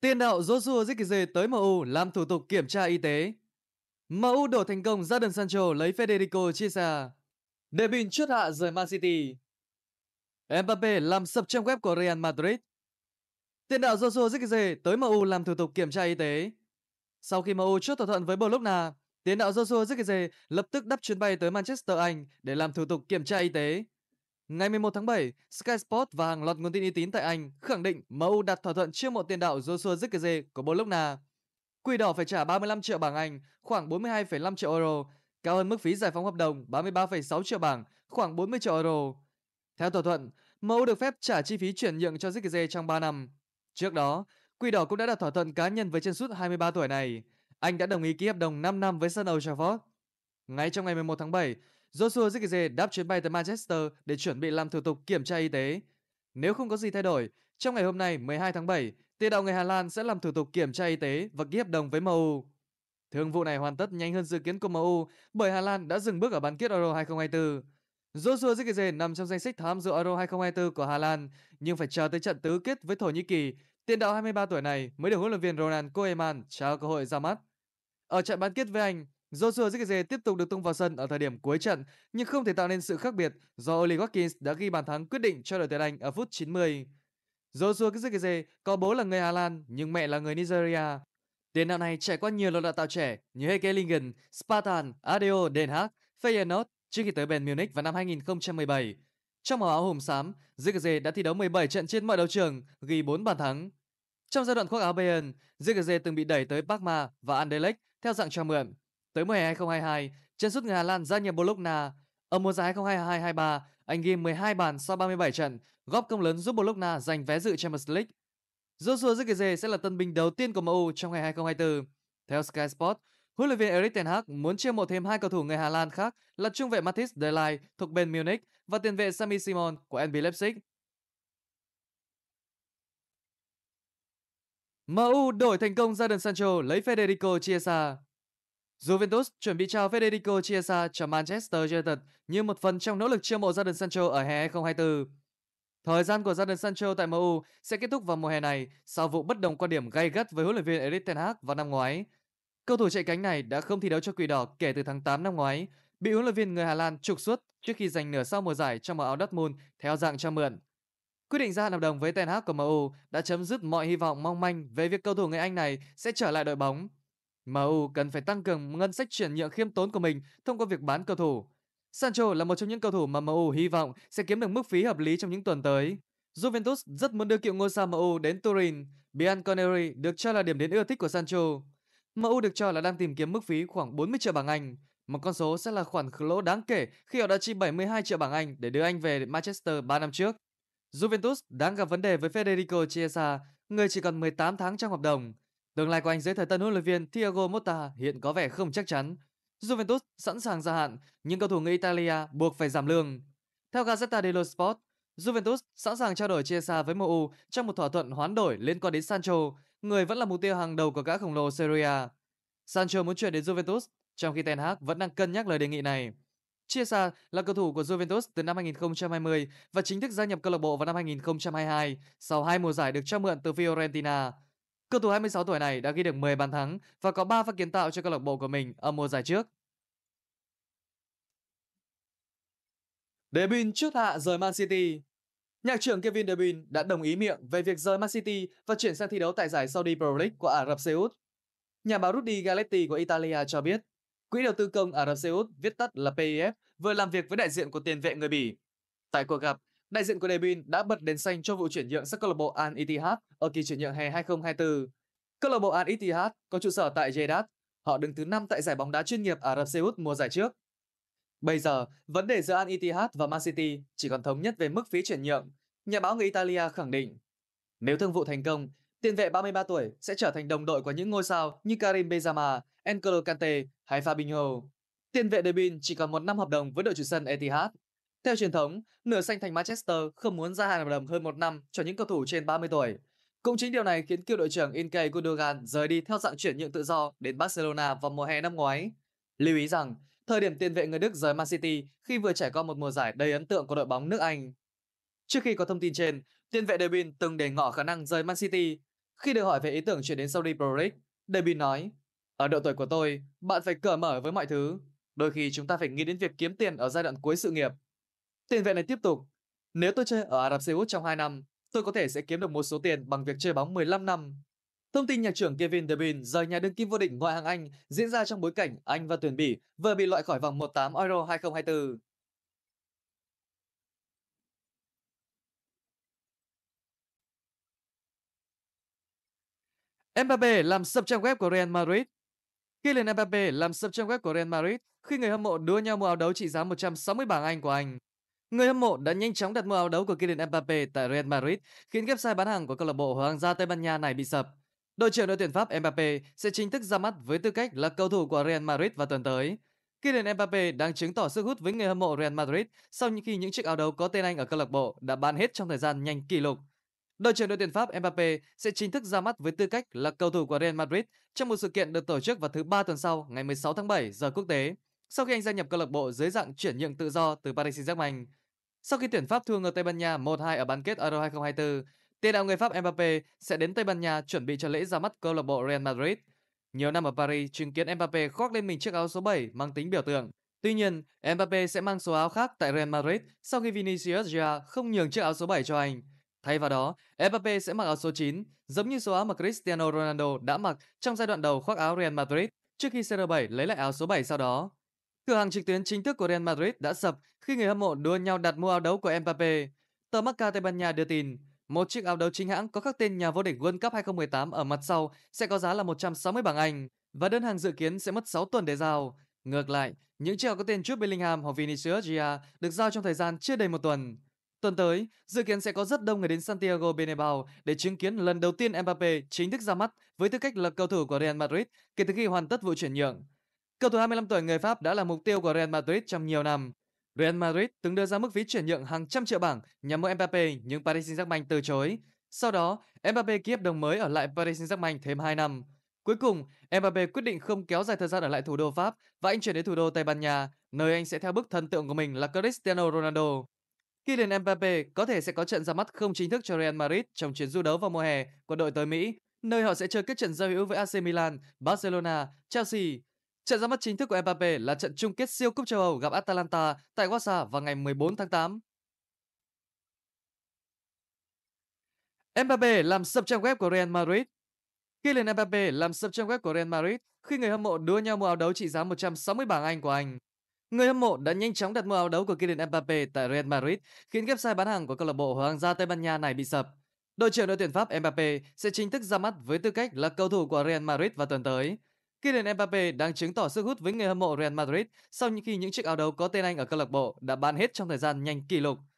Tiền đạo Joshua Zikize tới MU làm thủ tục kiểm tra y tế. MU đổ thành công Jadon Sancho lấy Federico Chiesa. để Debin chốt hạ rời Man City. Mbappe làm sập trang web của Real Madrid. Tiền đạo Joshua Zikize tới MU làm thủ tục kiểm tra y tế. Sau khi MU chốt thỏa thuận với Bologna, tiền đạo Joshua Zikize lập tức đắp chuyến bay tới Manchester Anh để làm thủ tục kiểm tra y tế. Ngày 11 tháng 7, Sky Sports và hàng loạt nguồn tin uy tín tại Anh khẳng định MU đặt thỏa thuận chiêu mộ tiền đạo Joshua Zirkzee của Bologna. Quỷ đỏ phải trả 35 triệu bảng Anh, khoảng 42,5 triệu euro, cao hơn mức phí giải phóng hợp đồng 33,6 triệu bảng, khoảng 40 triệu euro. Theo thỏa thuận, MU được phép trả chi phí chuyển nhượng cho Zirkzee trong 3 năm. Trước đó, Quỷ đỏ cũng đã đặt thỏa thuận cá nhân với chân sút 23 tuổi này. Anh đã đồng ý ký hợp đồng 5 năm với sân Old Trafford. Ngay trong ngày 11 tháng 7, Joshua Zirkzee đáp chuyến bay tới Manchester để chuẩn bị làm thủ tục kiểm tra y tế. Nếu không có gì thay đổi, trong ngày hôm nay 12 tháng 7, tiền đạo người Hà Lan sẽ làm thủ tục kiểm tra y tế và ký hợp đồng với MU. Thương vụ này hoàn tất nhanh hơn dự kiến của MU bởi Hà Lan đã dừng bước ở bán kết Euro 2024. Joshua Zirkzee nằm trong danh sách tham dự Euro 2024 của Hà Lan, nhưng phải chờ tới trận tứ kết với Thổ Nhĩ Kỳ, tiền đạo 23 tuổi này mới được huấn luyện viên Ronald Koeman trao cơ hội ra mắt. Ở trận bán kết với Anh, Joshua Zirkzee tiếp tục được tung vào sân ở thời điểm cuối trận nhưng không thể tạo nên sự khác biệt do Oli Watkins đã ghi bàn thắng quyết định cho đội tuyển Anh ở phút 90. Joshua Zirkzee có bố là người Hà Lan nhưng mẹ là người Nigeria. Tiền đạo này trải qua nhiều lò đào tạo trẻ như Heke Spartan, Adeo Den Haag, Feyenoord trước khi tới Bayern Munich vào năm 2017. Trong màu áo hồng xám, Zirkzee đã thi đấu 17 trận trên mọi đấu trường, ghi 4 bàn thắng. Trong giai đoạn khoác áo Bayern, Zirkzee từng bị đẩy tới Parma và Anderlecht theo dạng cho mượn. Tới mùa hè 2022, chân sút người Hà Lan nhập Bologna. Ở mùa giải 2022-23, anh ghi 12 bàn sau 37 trận, góp công lớn giúp Bologna giành vé dự Champions League. Joshua Zirkzee sẽ là tân binh đầu tiên của MU trong ngày 2024. Theo Sky Sports, huấn luyện viên Erik Ten Hag muốn chiêu mộ thêm hai cầu thủ người Hà Lan khác là trung vệ de Ligt thuộc bên Munich và tiền vệ Sami Simon của NB Leipzig. MU đổi thành công ra Sancho lấy Federico Chiesa. Juventus chuẩn bị chào Federico Chiesa cho Manchester United như một phần trong nỗ lực chiêu mộ Jadon Sancho ở hè 2024. Thời gian của Jadon Sancho tại MU sẽ kết thúc vào mùa hè này sau vụ bất đồng quan điểm gay gắt với huấn luyện viên Erik ten Hag vào năm ngoái. Cầu thủ chạy cánh này đã không thi đấu cho Quỷ Đỏ kể từ tháng 8 năm ngoái, bị huấn luyện viên người Hà Lan trục xuất trước khi giành nửa sau mùa giải trong màu áo Dortmund theo dạng cho mượn. Quyết định gia hạn hợp đồng với Ten Hag của MU đã chấm dứt mọi hy vọng mong manh về việc cầu thủ người Anh này sẽ trở lại đội bóng MU ừ, cần phải tăng cường ngân sách chuyển nhượng khiêm tốn của mình thông qua việc bán cầu thủ. Sancho là một trong những cầu thủ mà MU hy vọng sẽ kiếm được mức phí hợp lý trong những tuần tới. Juventus rất muốn đưa cựu ngôi sao MU đến Turin. Bianconeri được cho là điểm đến ưa thích của Sancho. MU được cho là đang tìm kiếm mức phí khoảng 40 triệu bảng Anh, một con số sẽ là khoản lỗ đáng kể khi họ đã chi 72 triệu bảng Anh để đưa anh về Manchester 3 năm trước. Juventus đang gặp vấn đề với Federico Chiesa, người chỉ còn 18 tháng trong hợp đồng. Tương lai của anh dưới thời tân huấn luyện viên Thiago Motta hiện có vẻ không chắc chắn. Juventus sẵn sàng gia hạn, nhưng cầu thủ người Italia buộc phải giảm lương. Theo Gazzetta dello Sport, Juventus sẵn sàng trao đổi chia xa với MU trong một thỏa thuận hoán đổi liên quan đến Sancho, người vẫn là mục tiêu hàng đầu của gã khổng lồ Serie A. Sancho muốn chuyển đến Juventus, trong khi Ten Hag vẫn đang cân nhắc lời đề nghị này. Chia xa là cầu thủ của Juventus từ năm 2020 và chính thức gia nhập câu lạc bộ vào năm 2022 sau hai mùa giải được cho mượn từ Fiorentina. Cầu thủ 26 tuổi này đã ghi được 10 bàn thắng và có 3 pha kiến tạo cho câu lạc bộ của mình ở mùa giải trước. De Bruyne trước hạ rời Man City Nhạc trưởng Kevin De Bruyne đã đồng ý miệng về việc rời Man City và chuyển sang thi đấu tại giải Saudi Pro League của Ả Rập Xê Út. Nhà báo Rudy Galetti của Italia cho biết, Quỹ đầu tư công Ả Rập Xê Út, viết tắt là PIF, vừa làm việc với đại diện của tiền vệ người Bỉ. Tại cuộc gặp, Đại diện của Debin đã bật đèn xanh cho vụ chuyển nhượng sang câu lạc bộ Al Ittihad ở kỳ chuyển nhượng hè 2024. Câu lạc bộ Al Ittihad có trụ sở tại Jeddah. Họ đứng thứ 5 tại giải bóng đá chuyên nghiệp Ả Rập Xê Út mùa giải trước. Bây giờ, vấn đề giữa Al Ittihad và Man City chỉ còn thống nhất về mức phí chuyển nhượng, nhà báo người Italia khẳng định. Nếu thương vụ thành công, tiền vệ 33 tuổi sẽ trở thành đồng đội của những ngôi sao như Karim Benzema, N'Golo Kante hay Fabinho. Tiền vệ Debin chỉ còn một năm hợp đồng với đội chủ sân Etihad theo truyền thống, nửa xanh thành Manchester không muốn gia hạn hợp đồng hơn một năm cho những cầu thủ trên 30 tuổi. Cũng chính điều này khiến cựu đội trưởng Inke Gundogan rời đi theo dạng chuyển nhượng tự do đến Barcelona vào mùa hè năm ngoái. Lưu ý rằng, thời điểm tiền vệ người Đức rời Man City khi vừa trải qua một mùa giải đầy ấn tượng của đội bóng nước Anh. Trước khi có thông tin trên, tiền vệ Derby từng đề ngỏ khả năng rời Man City. Khi được hỏi về ý tưởng chuyển đến Saudi Pro League, Derby nói, ở độ tuổi của tôi, bạn phải cởi mở với mọi thứ. Đôi khi chúng ta phải nghĩ đến việc kiếm tiền ở giai đoạn cuối sự nghiệp Tiền vệ này tiếp tục. Nếu tôi chơi ở Ả Rập Xê Út trong 2 năm, tôi có thể sẽ kiếm được một số tiền bằng việc chơi bóng 15 năm. Thông tin nhạc trưởng Kevin De Bruyne rời nhà đương kim vô địch ngoại hạng Anh diễn ra trong bối cảnh Anh và tuyển Bỉ vừa bị loại khỏi vòng 18 Euro 2024. Mbappe làm sập trang web của Real Madrid khi liền Mbappe làm sập trang web của Real Madrid khi người hâm mộ đua nhau mua áo đấu trị giá 160 bảng Anh của anh. Người hâm mộ đã nhanh chóng đặt mua áo đấu của Kylian Mbappe tại Real Madrid, khiến website bán hàng của câu lạc bộ Hoàng gia Tây Ban Nha này bị sập. Đội trưởng đội tuyển Pháp Mbappe sẽ chính thức ra mắt với tư cách là cầu thủ của Real Madrid vào tuần tới. Kylian Mbappe đang chứng tỏ sức hút với người hâm mộ Real Madrid sau khi những chiếc áo đấu có tên anh ở câu lạc bộ đã bán hết trong thời gian nhanh kỷ lục. Đội trưởng đội tuyển Pháp Mbappe sẽ chính thức ra mắt với tư cách là cầu thủ của Real Madrid trong một sự kiện được tổ chức vào thứ ba tuần sau, ngày 16 tháng 7 giờ quốc tế, sau khi anh gia nhập câu lạc bộ dưới dạng chuyển nhượng tự do từ Paris Saint-Germain. Sau khi tuyển Pháp thua ngược Tây Ban Nha 1-2 ở bán kết Euro 2024, tiền đạo người Pháp Mbappe sẽ đến Tây Ban Nha chuẩn bị cho lễ ra mắt câu lạc bộ Real Madrid. Nhiều năm ở Paris chứng kiến Mbappe khoác lên mình chiếc áo số 7 mang tính biểu tượng. Tuy nhiên, Mbappe sẽ mang số áo khác tại Real Madrid sau khi Vinicius Jr không nhường chiếc áo số 7 cho anh. Thay vào đó, Mbappe sẽ mặc áo số 9, giống như số áo mà Cristiano Ronaldo đã mặc trong giai đoạn đầu khoác áo Real Madrid trước khi CR7 lấy lại áo số 7 sau đó. Cửa hàng trực tuyến chính thức của Real Madrid đã sập khi người hâm mộ đua nhau đặt mua áo đấu của Mbappe, tờ Marca Tây Ban Nha đưa tin một chiếc áo đấu chính hãng có khắc tên nhà vô địch World Cup 2018 ở mặt sau sẽ có giá là 160 bảng Anh và đơn hàng dự kiến sẽ mất 6 tuần để giao. Ngược lại, những chiếc áo có tên Jude Bellingham hoặc Vinicius Jr được giao trong thời gian chưa đầy một tuần. Tuần tới, dự kiến sẽ có rất đông người đến Santiago Bernabeu để chứng kiến lần đầu tiên Mbappe chính thức ra mắt với tư cách là cầu thủ của Real Madrid kể từ khi hoàn tất vụ chuyển nhượng. Cầu thủ 25 tuổi người Pháp đã là mục tiêu của Real Madrid trong nhiều năm Real Madrid từng đưa ra mức phí chuyển nhượng hàng trăm triệu bảng nhằm mua Mbappe nhưng Paris Saint-Germain từ chối. Sau đó, Mbappe ký hợp đồng mới ở lại Paris Saint-Germain thêm 2 năm. Cuối cùng, Mbappe quyết định không kéo dài thời gian ở lại thủ đô Pháp và anh chuyển đến thủ đô Tây Ban Nha, nơi anh sẽ theo bước thần tượng của mình là Cristiano Ronaldo. Khi đến Mbappe có thể sẽ có trận ra mắt không chính thức cho Real Madrid trong chuyến du đấu vào mùa hè của đội tới Mỹ, nơi họ sẽ chơi các trận giao hữu với AC Milan, Barcelona, Chelsea. Trận ra mắt chính thức của Mbappe là trận chung kết siêu cúp châu Âu gặp Atalanta tại Warsaw vào ngày 14 tháng 8. Mbappe làm sập trang web của Real Madrid Khi liền Mbappe làm sập trang web của Real Madrid khi người hâm mộ đua nhau mua áo đấu trị giá 160 bảng Anh của anh. Người hâm mộ đã nhanh chóng đặt mua áo đấu của Kylian Mbappe tại Real Madrid, khiến website bán hàng của câu lạc bộ Hoàng gia Tây Ban Nha này bị sập. Đội trưởng đội tuyển Pháp Mbappe sẽ chính thức ra mắt với tư cách là cầu thủ của Real Madrid vào tuần tới. Kylian Mbappe đang chứng tỏ sức hút với người hâm mộ Real Madrid sau những khi những chiếc áo đấu có tên anh ở câu lạc bộ đã bán hết trong thời gian nhanh kỷ lục.